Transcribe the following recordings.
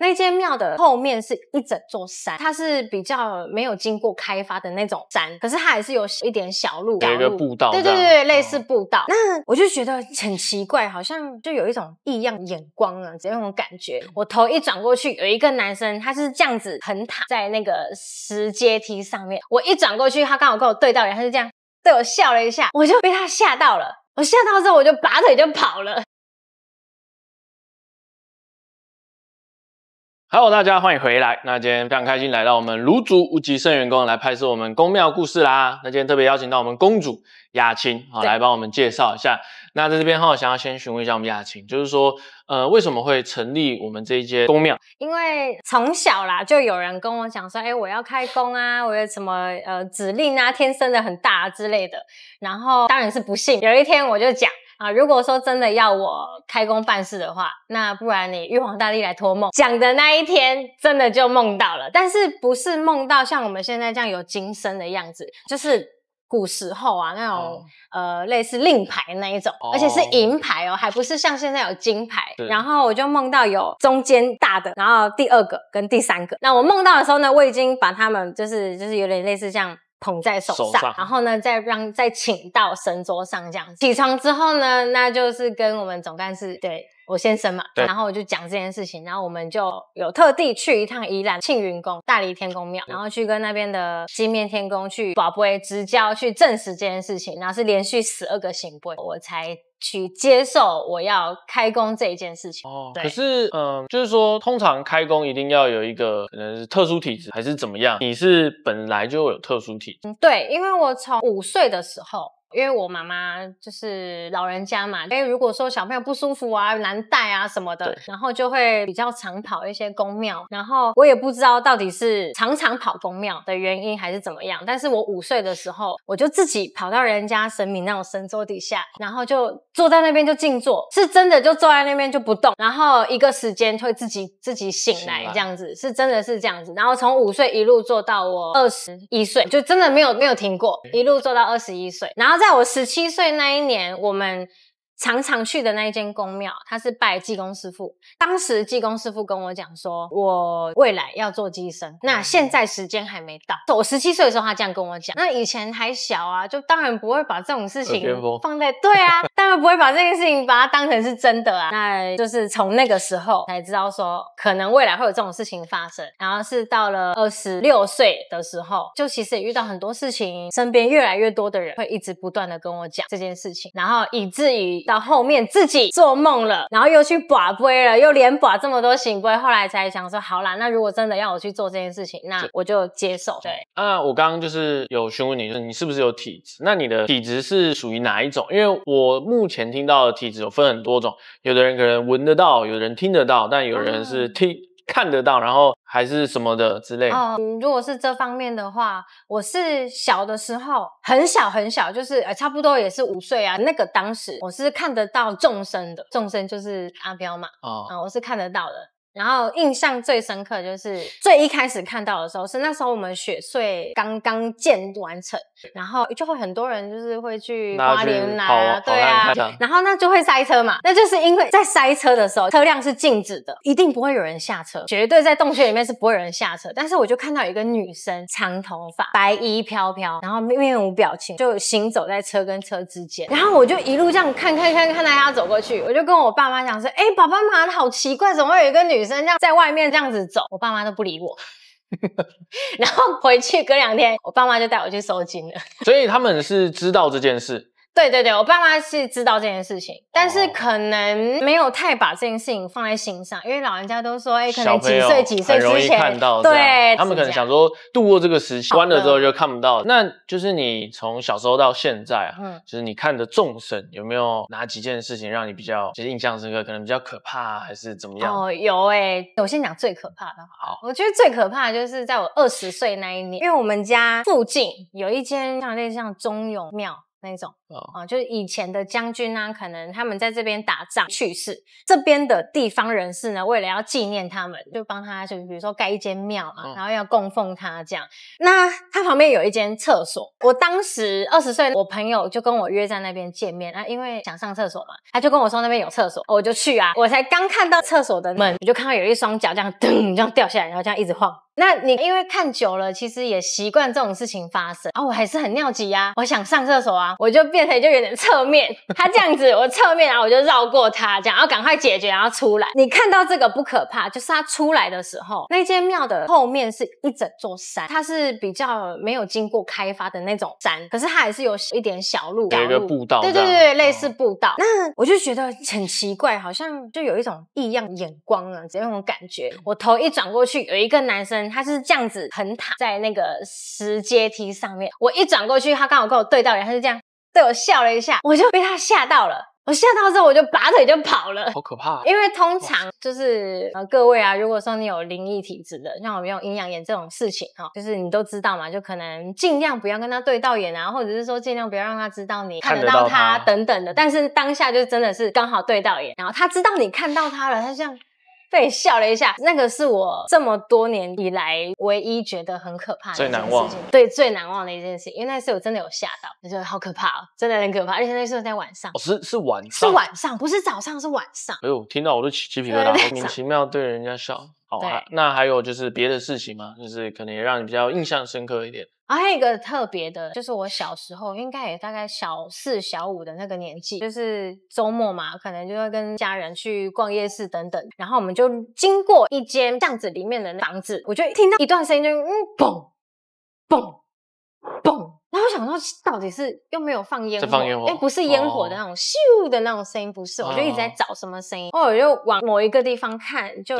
那间庙的后面是一整座山，它是比较没有经过开发的那种山，可是它还是有一点小路，有一个步道，对对对，类似步道。那我就觉得很奇怪，好像就有一种异样眼光啊，只有那种感觉。我头一转过去，有一个男生，他是这样子横躺在那个石阶梯上面。我一转过去，他刚好跟我对到脸，他就这样对我笑了一下，我就被他吓到了。我吓到之后，我就拔腿就跑了。Hello，大家欢迎回来。那今天非常开心来到我们卢竹无极圣员工来拍摄我们宫庙故事啦。那今天特别邀请到我们宫主雅晴，好来帮我们介绍一下。那在这边哈，想要先询问一下我们雅琴，就是说，呃，为什么会成立我们这一间宫庙？因为从小啦，就有人跟我讲说，哎，我要开工啊，我有什么呃指令啊，天生的很大之类的。然后当然是不信。有一天我就讲。啊，如果说真的要我开工办事的话，那不然你玉皇大帝来托梦讲的那一天，真的就梦到了。但是不是梦到像我们现在这样有金身的样子，就是古时候啊那种，呃，类似令牌那一种，而且是银牌哦，还不是像现在有金牌。然后我就梦到有中间大的，然后第二个跟第三个。那我梦到的时候呢，我已经把他们就是就是有点类似像。捧在手上，然后呢，再让再请到神桌上这样。起床之后呢，那就是跟我们总干事对我先生嘛，然后我就讲这件事情，然后我们就有特地去一趟宜兰庆云宫、大理天宫庙，然后去跟那边的金面天宫去保卫支教去证实这件事情，然后是连续十二个行不，我才。去接受我要开工这一件事情哦，可是嗯，就是说，通常开工一定要有一个可能是特殊体质还是怎么样？你是本来就有特殊体？嗯，对，因为我从五岁的时候。因为我妈妈就是老人家嘛，哎，如果说小朋友不舒服啊、难带啊什么的，然后就会比较常跑一些宫庙。然后我也不知道到底是常常跑宫庙的原因还是怎么样。但是我五岁的时候，我就自己跑到人家神明那种神桌底下，然后就坐在那边就静坐，是真的就坐在那边就不动。然后一个时间会自己自己醒来，这样子是真的是这样子。然后从五岁一路做到我二十一岁，就真的没有没有停过，一路做到二十一岁，然后。在我十七岁那一年，我们。常常去的那一间公庙，他是拜济公师父。当时济公师父跟我讲说，我未来要做济生。那现在时间还没到，我十七岁的时候他这样跟我讲。那以前还小啊，就当然不会把这种事情放在对啊，当然不会把这件事情把它当成是真的啊。那就是从那个时候才知道说，可能未来会有这种事情发生。然后是到了二十六岁的时候，就其实也遇到很多事情，身边越来越多的人会一直不断的跟我讲这件事情，然后以至于。到后面自己做梦了，然后又去把杯了，又连把这么多行杯，后来才想说，好啦，那如果真的要我去做这件事情，那我就接受。对啊，我刚刚就是有询问你，是你是不是有体质？那你的体质是属于哪一种？因为我目前听到的体质有分很多种，有的人可能闻得到，有人听得到，但有人是听。看得到，然后还是什么的之类。嗯，如果是这方面的话，我是小的时候很小很小，就是呃，差不多也是五岁啊。那个当时我是看得到众生的，众生就是阿彪嘛。啊，我是看得到的。然后印象最深刻就是最一开始看到的时候，是那时候我们雪穗刚刚建完成，然后就会很多人就是会去花莲拿，对啊，然后那就会塞车嘛，那就是因为在塞车的时候，车辆是静止的，一定不会有人下车，绝对在洞穴里面是不会有人下车。但是我就看到一个女生，长头发，白衣飘飘，然后面无表情，就行走在车跟车之间。然后我就一路这样看看看，看大家走过去，我就跟我爸妈讲说，哎，爸爸妈妈好奇怪，怎么会有一个女生。在在外面这样子走，我爸妈都不理我，然后回去隔两天，我爸妈就带我去收金了，所以他们是知道这件事。对对对，我爸妈是知道这件事情，但是可能没有太把这件事情放在心上，因为老人家都说，哎，可能几岁几岁之前看到，对，他们可能想说度过这个时期关了之后就看不到。那就是你从小时候到现在啊，嗯，就是你看的众神有没有哪几件事情让你比较印象深刻，可能比较可怕还是怎么样？哦，有哎，我先讲最可怕的。好，我觉得最可怕就是在我二十岁那一年，因为我们家附近有一间像那像中勇庙。那种啊，就是以前的将军啊，可能他们在这边打仗去世，这边的地方人士呢，为了要纪念他们，就帮他，就比如说盖一间庙嘛，然后要供奉他这样。那他旁边有一间厕所，我当时二十岁，我朋友就跟我约在那边见面啊，因为想上厕所嘛，他就跟我说那边有厕所，我就去啊，我才刚看到厕所的门，我就看到有一双脚这样噔这样掉下来，然后这样一直晃。那你因为看久了，其实也习惯这种事情发生啊，我还是很尿急啊，我想上厕所啊，我就变成就有点侧面，他这样子，我侧面啊，我就绕过他，然要赶快解决，然后出来。你看到这个不可怕，就是他出来的时候，那间庙的后面是一整座山，它是比较没有经过开发的那种山，可是它还是有一点小路，步道，对对对，类似步道。那我就觉得很奇怪，好像就有一种异样眼光啊，只有那种感觉。我头一转过去，有一个男生。他是这样子横躺在那个石阶梯上面，我一转过去，他刚好跟我对到眼，他就这样对我笑了一下，我就被他吓到了。我吓到之后，我就拔腿就跑了。好可怕！因为通常就是呃各位啊，如果说你有灵异体质的，像我们有阴阳眼这种事情哦，就是你都知道嘛，就可能尽量不要跟他对到眼啊，或者是说尽量不要让他知道你看得到他等等的。但是当下就真的是刚好对到眼，然后他知道你看到他了，他这样。被笑了一下，那个是我这么多年以来唯一觉得很可怕、最难忘，对最难忘的一件事，因为那次我真的有吓到，就觉得好可怕哦，真的很可怕，而且那是在晚上，哦、是是晚上，是晚上，不是早上，是晚上。哎呦，听到我都起鸡皮疙瘩，莫名其妙对人家笑。哦，那还有就是别的事情吗？就是可能也让你比较印象深刻一点。啊，还有一个特别的，就是我小时候应该也大概小四小五的那个年纪，就是周末嘛，可能就会跟家人去逛夜市等等。然后我们就经过一间巷子里面的房子，我就听到一段声音，就嘣嘣嘣。然后我想说，到底是又没有放烟火？哎，不是烟火的那种咻的那种声音，不是。我就一直在找什么声音。后我就往某一个地方看，就。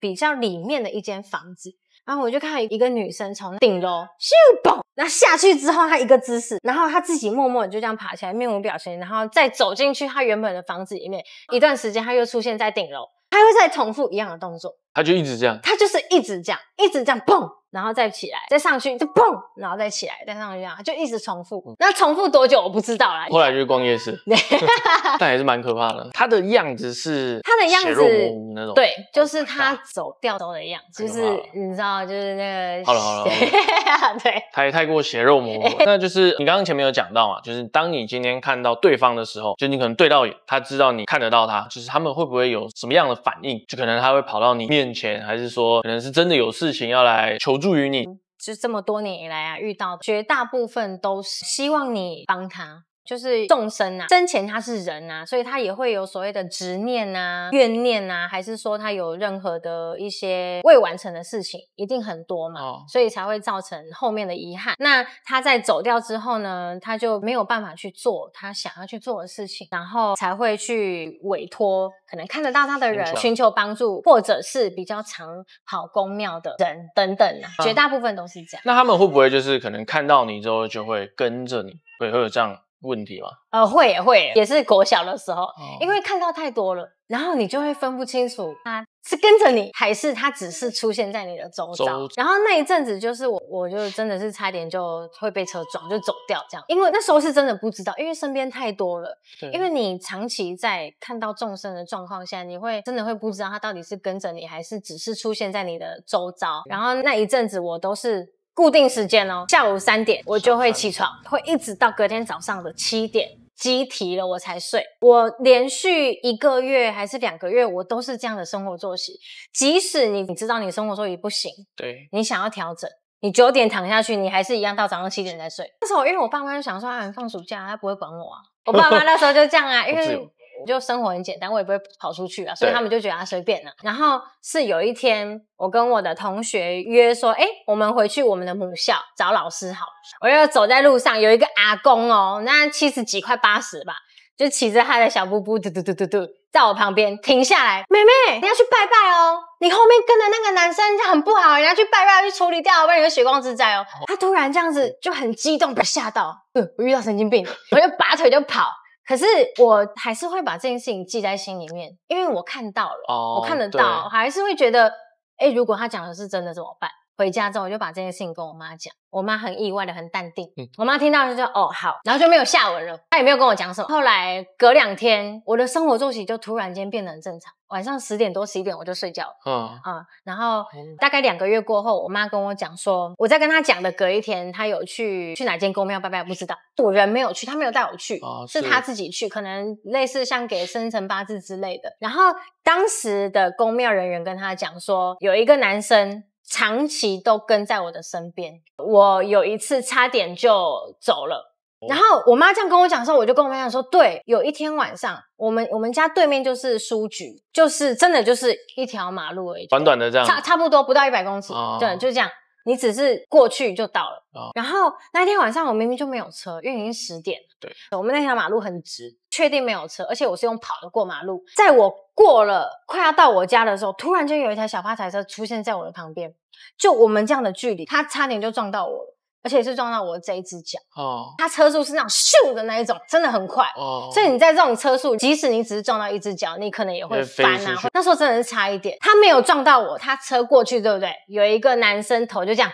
比较里面的一间房子，然后我就看到一个女生从顶楼咻嘣，那下去之后，她一个姿势，然后她自己默默的就这样爬起来，面无表情，然后再走进去她原本的房子里面，一段时间，她又出现在顶楼，她又再重复一样的动作。他就一直这样，他就是一直这样，一直这样砰，然后再起来，再上去，再砰，然后再起来，再上去，就一直重复。那重复多久我不知道啦。后来就是逛夜市，但也是蛮可怕的。他的样子是，他的样子那种，对，就是他走掉走的样，子，就是你知道，就是那个，好了好了，对，太太过血肉模糊。那就是你刚刚前面有讲到嘛，就是当你今天看到对方的时候，就你可能对到他知道你看得到他，就是他们会不会有什么样的反应？就可能他会跑到你面。钱，还是说，可能是真的有事情要来求助于你。就这么多年以来啊，遇到绝大部分都是希望你帮他。就是众生啊，生前他是人啊，所以他也会有所谓的执念啊、怨念啊，还是说他有任何的一些未完成的事情，一定很多嘛，所以才会造成后面的遗憾。那他在走掉之后呢，他就没有办法去做他想要去做的事情，然后才会去委托可能看得到他的人寻求帮助，或者是比较常跑公庙的人等等啊，绝大部分都是这样。那他们会不会就是可能看到你之后就会跟着你，会会有这样？问题吗？呃，会也会，也是国小的时候，因为看到太多了，然后你就会分不清楚他是跟着你，还是他只是出现在你的周周。然后那一阵子就是我，我就真的是差点就会被车撞，就走掉这样。因为那时候是真的不知道，因为身边太多了，因为你长期在看到众生的状况下，你会真的会不知道他到底是跟着你，还是只是出现在你的周遭。然后那一阵子我都是。固定时间哦，下午三点我就会起床，会一直到隔天早上的七点，鸡啼了我才睡。我连续一个月还是两个月，我都是这样的生活作息。即使你你知道你生活作息不行，对你想要调整，你九点躺下去，你还是一样到早上七点才睡。那时候因为我爸妈就想说啊，放暑假他不会管我啊，我爸妈 那时候就这样啊，因为。就生活很简单，我也不会跑出去啊，所以他们就觉得随便了。然后是有一天，我跟我的同学约说，哎，我们回去我们的母校找老师好。我又走在路上，有一个阿公哦，那七十几块八十吧，就骑着他的小布布嘟嘟嘟嘟嘟，在我旁边停下来。妹妹，你要去拜拜哦，你后面跟的那个男生人家很不好，你要去拜拜去处理掉，不然有血光之灾哦。他突然这样子就很激动被吓到，嗯，我遇到神经病，我就拔腿就跑。可是我还是会把这件事情记在心里面，因为我看到了，我看得到，还是会觉得，哎，如果他讲的是真的怎么办？回家之后，我就把这件事情跟我妈讲，我妈很意外的，很淡定。嗯，我妈听到就说：“哦，好。”然后就没有下文了，她也没有跟我讲什么。后来隔两天，我的生活作息就突然间变得很正常，晚上十点多、十一点我就睡觉了。啊啊！然后大概两个月过后，我妈跟我讲说，我在跟她讲的隔一天，她有去去哪间宫庙拜拜，不知道，我人没有去，她没有带我去，是她自己去，可能类似像给生辰八字之类的。然后当时的宫庙人员跟她讲说，有一个男生。长期都跟在我的身边，我有一次差点就走了。然后我妈这样跟我讲的时候，我就跟我妈讲说，对，有一天晚上，我们我们家对面就是书局，就是真的就是一条马路而已，短短的这样，差差不多不到一百公尺，对，就这样。你只是过去就到了，然后那天晚上我明明就没有车，因为已经十点了。对，我们那条马路很直，确定没有车，而且我是用跑的过马路。在我过了快要到我家的时候，突然就有一台小发财车出现在我的旁边，就我们这样的距离，他差点就撞到我了。而且是撞到我这一只脚，哦，他车速是那种咻的那一种，真的很快，哦，所以你在这种车速，即使你只是撞到一只脚，你可能也会翻啊。那时候真的是差一点，他没有撞到我，他车过去，对不对？有一个男生头就这样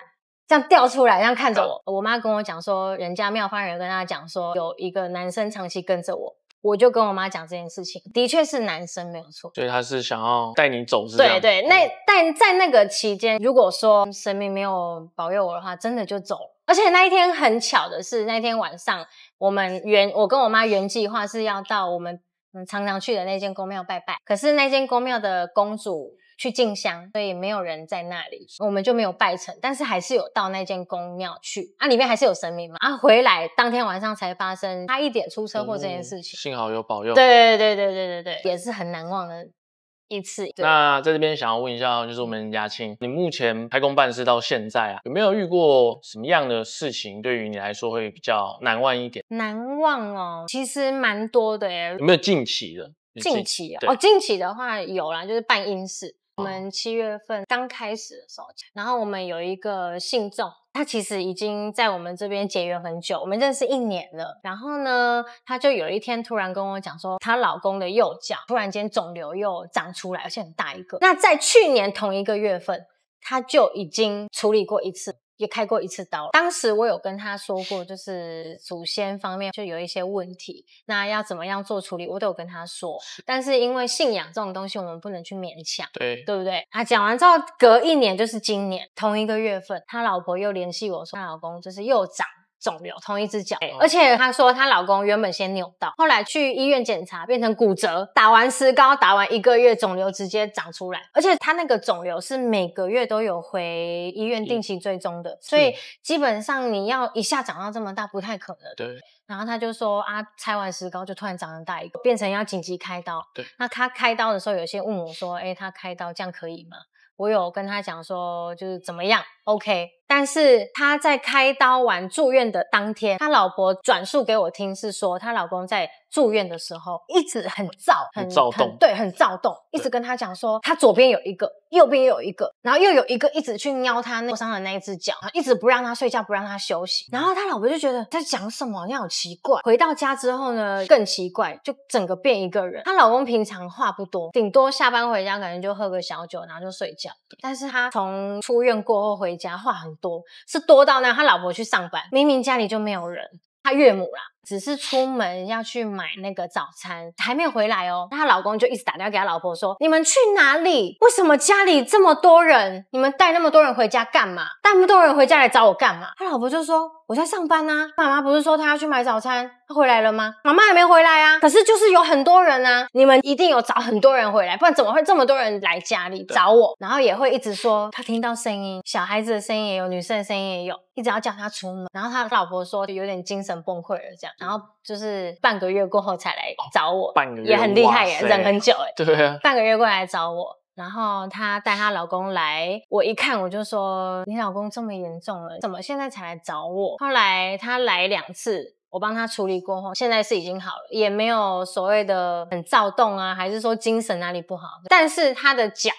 这样掉出来，这样看着我。我妈跟我讲说，人家妙发人跟她讲说，有一个男生长期跟着我。我就跟我妈讲这件事情，的确是男生没有错，所以他是想要带你走是这对对，那但在那个期间，如果说神明没有保佑我的话，真的就走。而且那一天很巧的是，那天晚上我们原我跟我妈原计划是要到我们常常去的那间宫庙拜拜，可是那间宫庙的公主。去敬香，所以没有人在那里，我们就没有拜成。但是还是有到那间公庙去啊，里面还是有神明嘛啊。回来当天晚上才发生他一点出车祸这件事情，幸好有保佑。对对对对对对对，也是很难忘的一次。那在这边想要问一下，就是我们嘉庆，你目前开工办事到现在啊，有没有遇过什么样的事情，对于你来说会比较难忘一点？难忘哦，其实蛮多的耶。有没有近期的？近期啊，哦，近期的话有啦，就是办姻事。我们七月份刚开始的时候，然后我们有一个信众，她其实已经在我们这边结缘很久，我们认识一年了。然后呢，她就有一天突然跟我讲说，她老公的右脚突然间肿瘤又长出来，而且很大一个。那在去年同一个月份，她就已经处理过一次。也开过一次刀，当时我有跟他说过，就是祖先方面就有一些问题，那要怎么样做处理，我都有跟他说。但是因为信仰这种东西，我们不能去勉强，对对不对？啊，讲完之后，隔一年就是今年同一个月份，他老婆又联系我说，老公就是又长肿瘤，同一只脚，而且她说她老公原本先扭到，后来去医院检查变成骨折，打完石膏，打完一个月，肿瘤直接长出来，而且他那个肿瘤是每个月都有回医院定期追踪的，所以基本上你要一下长到这么大不太可能。对。然后他就说啊，拆完石膏就突然长了大一个，变成要紧急开刀。对。那他开刀的时候，有些问我说，哎，他开刀这样可以吗？我有跟他讲说，就是怎么样。OK，但是他在开刀完住院的当天，他老婆转述给我听是说，他老公在住院的时候一直很躁，很躁动，对，很躁动，一直跟他讲说他左边有一个，右边又有一个，然后又有一个一直去瞄他受伤的那一只脚，一直不让他睡觉，不让他休息。然后他老婆就觉得在讲什么，你好奇怪。回到家之后呢，更奇怪，就整个变一个人。他老公平常话不多，顶多下班回家可能就喝个小酒，然后就睡觉。但是他从出院过后回。家话很多，是多到呢他老婆去上班，明明家里就没有人，他岳母啦。只是出门要去买那个早餐，还没有回来哦。她老公就一直打电话给她老婆说：“你们去哪里？为什么家里这么多人？你们带那么多人回家干嘛？带那么多人回家来找我干嘛？”她老婆就说：“我在上班啊。妈妈不是说她要去买早餐，她回来了吗？妈妈也没回来啊。可是就是有很多人啊，你们一定有找很多人回来，不然怎么会这么多人来家里找我？然后也会一直说他听到声音，小孩子的声音也有，女生的声音也有，一直要叫他出门。然后他老婆说有点精神崩溃了，这样。”然后就是半个月过后才来找我，半个月也很厉害耶，忍很久哎，对，半个月过来找我，然后她带她老公来，我一看我就说，你老公这么严重了，怎么现在才来找我？后来她来两次，我帮她处理过后，现在是已经好了，也没有所谓的很躁动啊，还是说精神哪里不好？但是她的脚。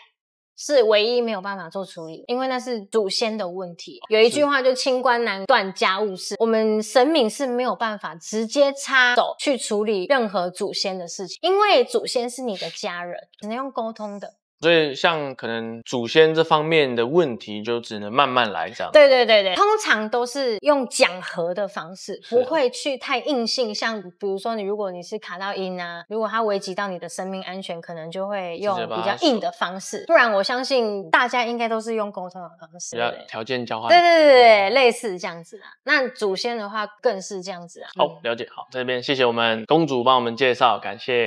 是唯一没有办法做处理，因为那是祖先的问题。有一句话就“清官难断家务事”，我们神明是没有办法直接插手去处理任何祖先的事情，因为祖先是你的家人，只能用沟通的。所以，像可能祖先这方面的问题，就只能慢慢来这样。对对对对，通常都是用讲和的方式，不会去太硬性。像比如说，你如果你是卡到音啊，如果它危及到你的生命安全，可能就会用比较硬的方式。不然，我相信大家应该都是用沟通的方式，条件交换。对对对对，类似这样子啊。那祖先的话，更是这样子啊。好，了解。好，在这边谢谢我们公主帮我们介绍，感谢。